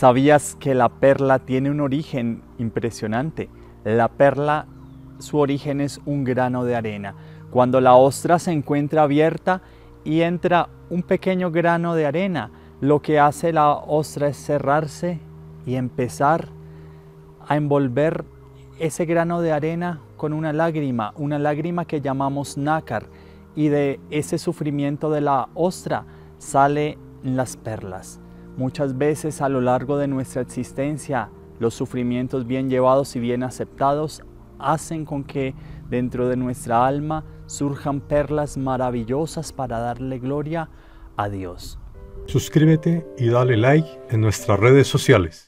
¿Sabías que la perla tiene un origen impresionante? La perla, su origen es un grano de arena. Cuando la ostra se encuentra abierta y entra un pequeño grano de arena, lo que hace la ostra es cerrarse y empezar a envolver ese grano de arena con una lágrima, una lágrima que llamamos nácar, y de ese sufrimiento de la ostra salen las perlas. Muchas veces a lo largo de nuestra existencia, los sufrimientos bien llevados y bien aceptados hacen con que dentro de nuestra alma surjan perlas maravillosas para darle gloria a Dios. Suscríbete y dale like en nuestras redes sociales.